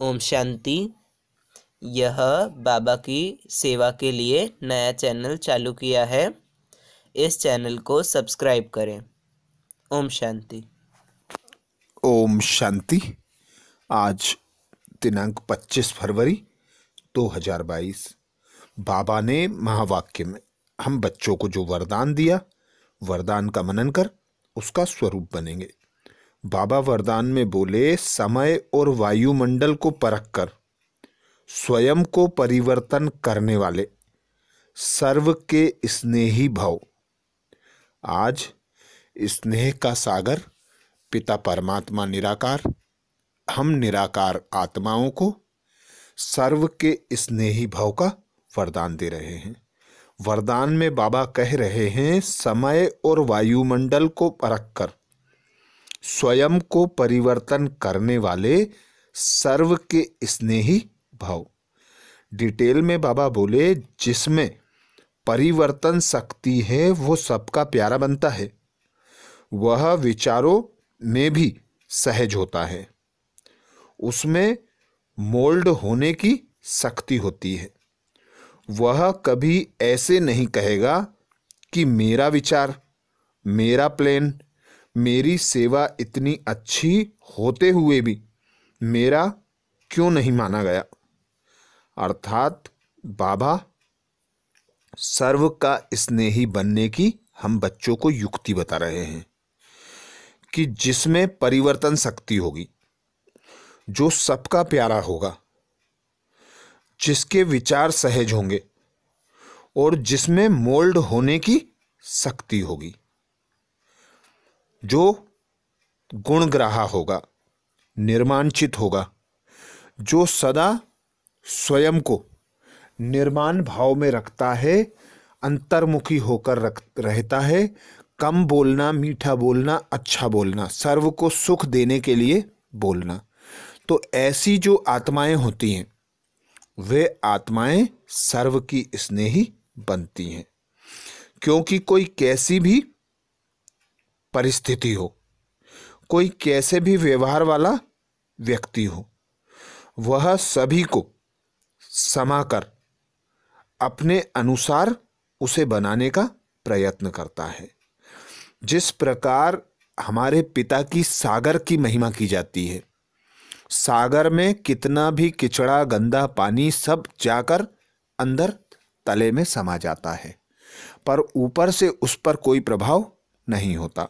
ओम शांति यह बाबा की सेवा के लिए नया चैनल चालू किया है इस चैनल को सब्सक्राइब करें ओम शांति ओम शांति आज दिनांक 25 फरवरी 2022 बाबा ने महावाक्य में हम बच्चों को जो वरदान दिया वरदान का मनन कर उसका स्वरूप बनेंगे बाबा वरदान में बोले समय और वायुमंडल को परख कर स्वयं को परिवर्तन करने वाले सर्व के स्नेही भाव आज स्नेह का सागर पिता परमात्मा निराकार हम निराकार आत्माओं को सर्व के स्नेही भाव का वरदान दे रहे हैं वरदान में बाबा कह रहे हैं समय और वायुमंडल को परख कर स्वयं को परिवर्तन करने वाले सर्व के स्नेही भाव डिटेल में बाबा बोले जिसमें परिवर्तन शक्ति है वो सबका प्यारा बनता है वह विचारों में भी सहज होता है उसमें मोल्ड होने की शक्ति होती है वह कभी ऐसे नहीं कहेगा कि मेरा विचार मेरा प्लेन मेरी सेवा इतनी अच्छी होते हुए भी मेरा क्यों नहीं माना गया अर्थात बाबा सर्व का स्नेही बनने की हम बच्चों को युक्ति बता रहे हैं कि जिसमें परिवर्तन शक्ति होगी जो सबका प्यारा होगा जिसके विचार सहज होंगे और जिसमें मोल्ड होने की शक्ति होगी जो गुणग्राह होगा निर्माणचित होगा जो सदा स्वयं को निर्माण भाव में रखता है अंतर्मुखी होकर रख रहता है कम बोलना मीठा बोलना अच्छा बोलना सर्व को सुख देने के लिए बोलना तो ऐसी जो आत्माएं होती हैं वे आत्माएं सर्व की स्नेही बनती हैं क्योंकि कोई कैसी भी परिस्थिति हो कोई कैसे भी व्यवहार वाला व्यक्ति हो वह सभी को समाकर अपने अनुसार उसे बनाने का प्रयत्न करता है जिस प्रकार हमारे पिता की सागर की महिमा की जाती है सागर में कितना भी किचड़ा गंदा पानी सब जाकर अंदर तले में समा जाता है पर ऊपर से उस पर कोई प्रभाव नहीं होता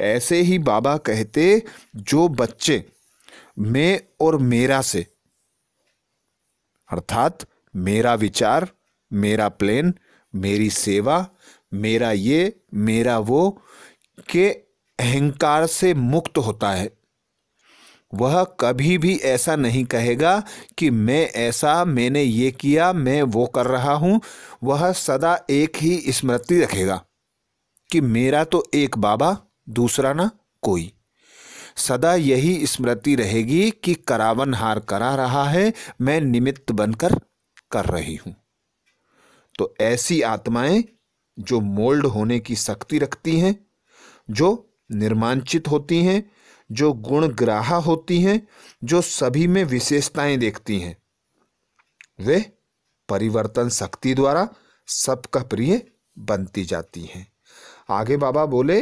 ऐसे ही बाबा कहते जो बच्चे मैं और मेरा से अर्थात मेरा विचार मेरा प्लेन मेरी सेवा मेरा ये मेरा वो के अहंकार से मुक्त होता है वह कभी भी ऐसा नहीं कहेगा कि मैं ऐसा मैंने ये किया मैं वो कर रहा हूँ वह सदा एक ही स्मृति रखेगा कि मेरा तो एक बाबा दूसरा ना कोई सदा यही स्मृति रहेगी कि करावन हार करा रहा है मैं निमित्त बनकर कर रही हूं तो ऐसी आत्माएं जो मोल्ड होने की शक्ति रखती हैं जो निर्मांचित होती हैं जो गुणग्राहा होती हैं जो सभी में विशेषताएं देखती हैं वे परिवर्तन शक्ति द्वारा सबका प्रिय बनती जाती हैं आगे बाबा बोले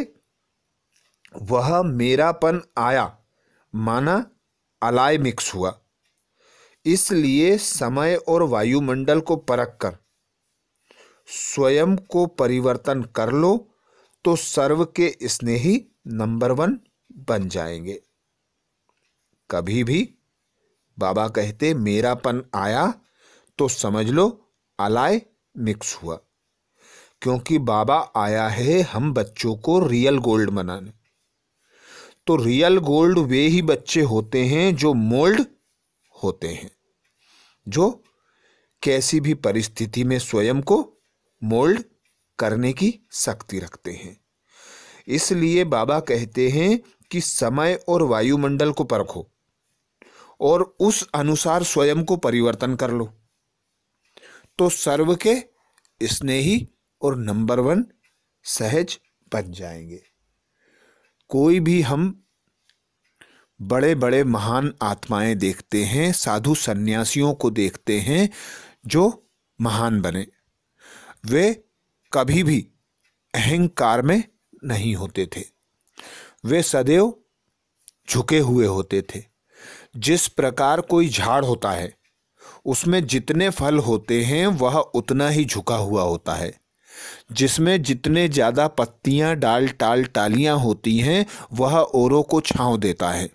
वह मेरापन आया माना अलाय मिक्स हुआ इसलिए समय और वायुमंडल को परख कर स्वयं को परिवर्तन कर लो तो सर्व के स्नेही नंबर वन बन जाएंगे कभी भी बाबा कहते मेरापन आया तो समझ लो अलाय मिक्स हुआ क्योंकि बाबा आया है हम बच्चों को रियल गोल्ड बनाने तो रियल गोल्ड वे ही बच्चे होते हैं जो मोल्ड होते हैं जो कैसी भी परिस्थिति में स्वयं को मोल्ड करने की शक्ति रखते हैं इसलिए बाबा कहते हैं कि समय और वायुमंडल को परखो और उस अनुसार स्वयं को परिवर्तन कर लो तो सर्व के स्नेही और नंबर वन सहज बन जाएंगे कोई भी हम बड़े बड़े महान आत्माएं देखते हैं साधु सन्यासियों को देखते हैं जो महान बने वे कभी भी अहंकार में नहीं होते थे वे सदैव झुके हुए होते थे जिस प्रकार कोई झाड़ होता है उसमें जितने फल होते हैं वह उतना ही झुका हुआ होता है जिसमें जितने ज़्यादा पत्तियाँ डाल टाल टालियाँ होती हैं वह ओरों को छाँव देता है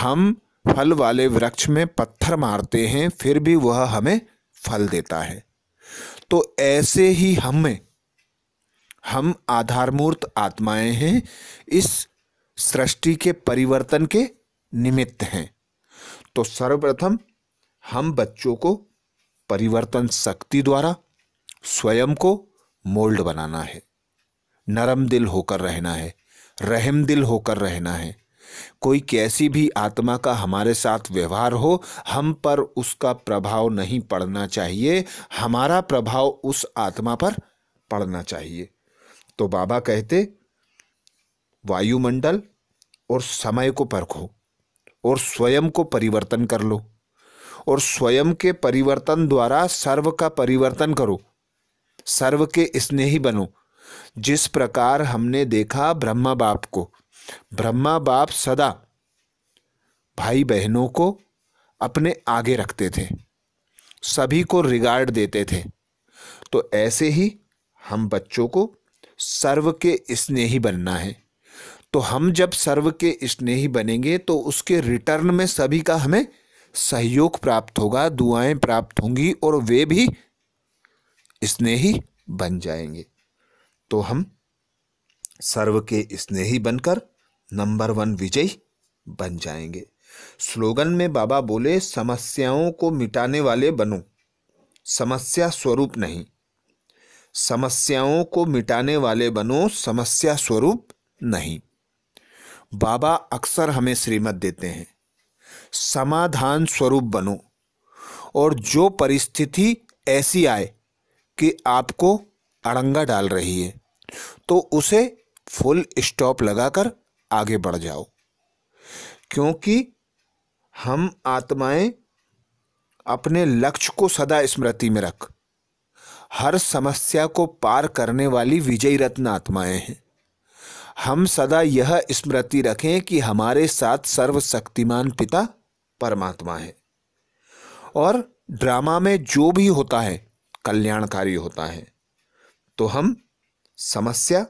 हम फल वाले वृक्ष में पत्थर मारते हैं फिर भी वह हमें फल देता है तो ऐसे ही हमें हम आधारमूर्त आत्माएं हैं इस सृष्टि के परिवर्तन के निमित्त हैं तो सर्वप्रथम हम बच्चों को परिवर्तन शक्ति द्वारा स्वयं को मोल्ड बनाना है नरम दिल होकर रहना है रहम दिल होकर रहना है कोई कैसी भी आत्मा का हमारे साथ व्यवहार हो हम पर उसका प्रभाव नहीं पड़ना चाहिए हमारा प्रभाव उस आत्मा पर पड़ना चाहिए तो बाबा कहते वायुमंडल और समय को परखो और स्वयं को परिवर्तन कर लो और स्वयं के परिवर्तन द्वारा सर्व का परिवर्तन करो सर्व के स्नेही बनो जिस प्रकार हमने देखा ब्रह्मा बाप को ब्रह्मा बाप सदा भाई बहनों को अपने आगे रखते थे सभी को रिगार्ड देते थे तो ऐसे ही हम बच्चों को सर्व के स्नेही बनना है तो हम जब सर्व के स्नेही बनेंगे तो उसके रिटर्न में सभी का हमें सहयोग प्राप्त होगा दुआएं प्राप्त होंगी और वे भी स्नेही बन जाएंगे तो हम सर्व के स्नेही बनकर नंबर वन विजयी बन जाएंगे स्लोगन में बाबा बोले समस्याओं को मिटाने वाले बनो समस्या स्वरूप नहीं समस्याओं को मिटाने वाले बनो समस्या स्वरूप नहीं बाबा अक्सर हमें श्रीमत देते हैं समाधान स्वरूप बनो और जो परिस्थिति ऐसी आए कि आपको अड़ंगा डाल रही है तो उसे फुल स्टॉप लगाकर आगे बढ़ जाओ क्योंकि हम आत्माएं अपने लक्ष्य को सदा स्मृति में रख हर समस्या को पार करने वाली विजयी रत्न आत्माएं हैं हम सदा यह स्मृति रखें कि हमारे साथ सर्वशक्तिमान पिता परमात्मा है और ड्रामा में जो भी होता है कल्याणकारी होता है तो हम समस्या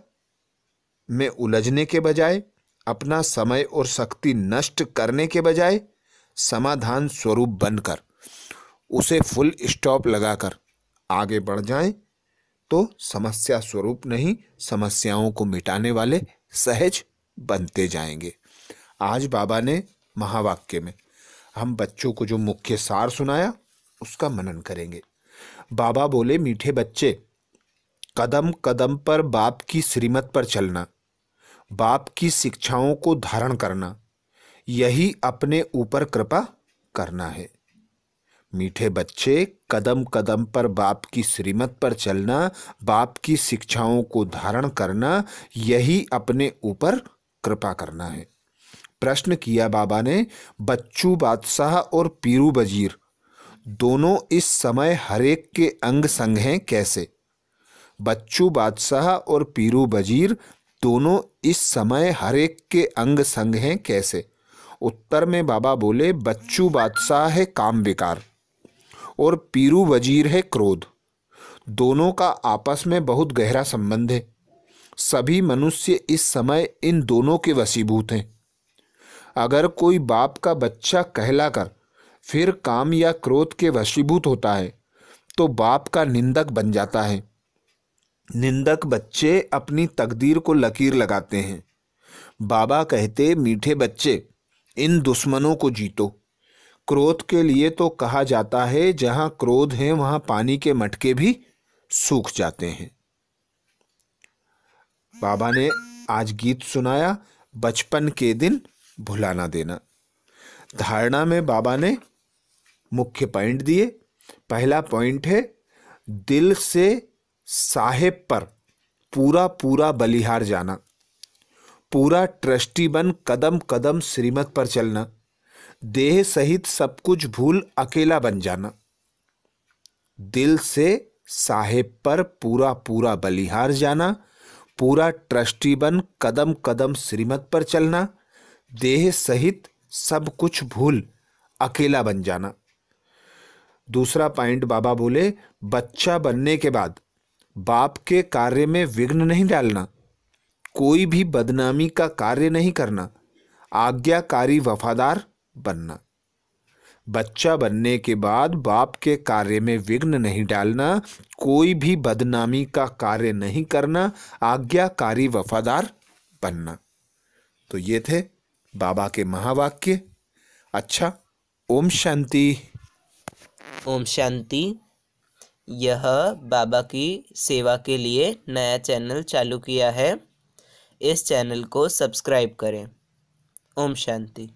में उलझने के बजाय अपना समय और शक्ति नष्ट करने के बजाय समाधान स्वरूप बनकर उसे फुल स्टॉप लगाकर आगे बढ़ जाएं तो समस्या स्वरूप नहीं समस्याओं को मिटाने वाले सहज बनते जाएंगे आज बाबा ने महावाक्य में हम बच्चों को जो मुख्य सार सुनाया उसका मनन करेंगे बाबा बोले मीठे बच्चे कदम कदम पर बाप की श्रीमत पर चलना बाप की शिक्षाओं को धारण करना यही अपने ऊपर कृपा करना है मीठे बच्चे कदम कदम पर बाप की श्रीमत पर चलना बाप की शिक्षाओं को धारण करना यही अपने ऊपर कृपा करना है प्रश्न किया बाबा ने बच्चू बादशाह और पीरू वजीर दोनों इस समय हरेक के अंग संग हैं कैसे बच्चू बादशाह और पीरू बजीर दोनों इस समय हरेक के अंग संग हैं कैसे उत्तर में बाबा बोले बच्चू बादशाह है काम विकार और पीरू वजीर है क्रोध दोनों का आपस में बहुत गहरा संबंध है सभी मनुष्य इस समय इन दोनों के वसीभूत हैं अगर कोई बाप का बच्चा कहलाकर फिर काम या क्रोध के वशीभूत होता है तो बाप का निंदक बन जाता है निंदक बच्चे अपनी तकदीर को लकीर लगाते हैं बाबा कहते मीठे बच्चे इन दुश्मनों को जीतो क्रोध के लिए तो कहा जाता है जहां क्रोध है वहां पानी के मटके भी सूख जाते हैं बाबा ने आज गीत सुनाया बचपन के दिन भुलाना देना धारणा में बाबा ने मुख्य पॉइंट दिए पहला पॉइंट है दिल से साहेब पर पूरा पूरा बलिहार जाना पूरा ट्रस्टी बन कदम कदम श्रीमत पर चलना देह सहित सब कुछ भूल अकेला बन जाना दिल से साहेब पर पूरा पूरा बलिहार जाना पूरा ट्रस्टी बन कदम कदम श्रीमत पर चलना देह सहित सब कुछ भूल अकेला बन जाना दूसरा पॉइंट बाबा बोले बच्चा बनने के बाद बाप के कार्य में विघ्न नहीं डालना कोई भी बदनामी का कार्य नहीं करना आज्ञाकारी वफादार बनना बच्चा बनने के बाद बाप के कार्य में विघ्न नहीं डालना कोई भी बदनामी का कार्य नहीं करना आज्ञाकारी वफादार बनना तो ये थे बाबा के महावाक्य अच्छा ओम शांति ओम शांति यह बाबा की सेवा के लिए नया चैनल चालू किया है इस चैनल को सब्सक्राइब करें ओम शांति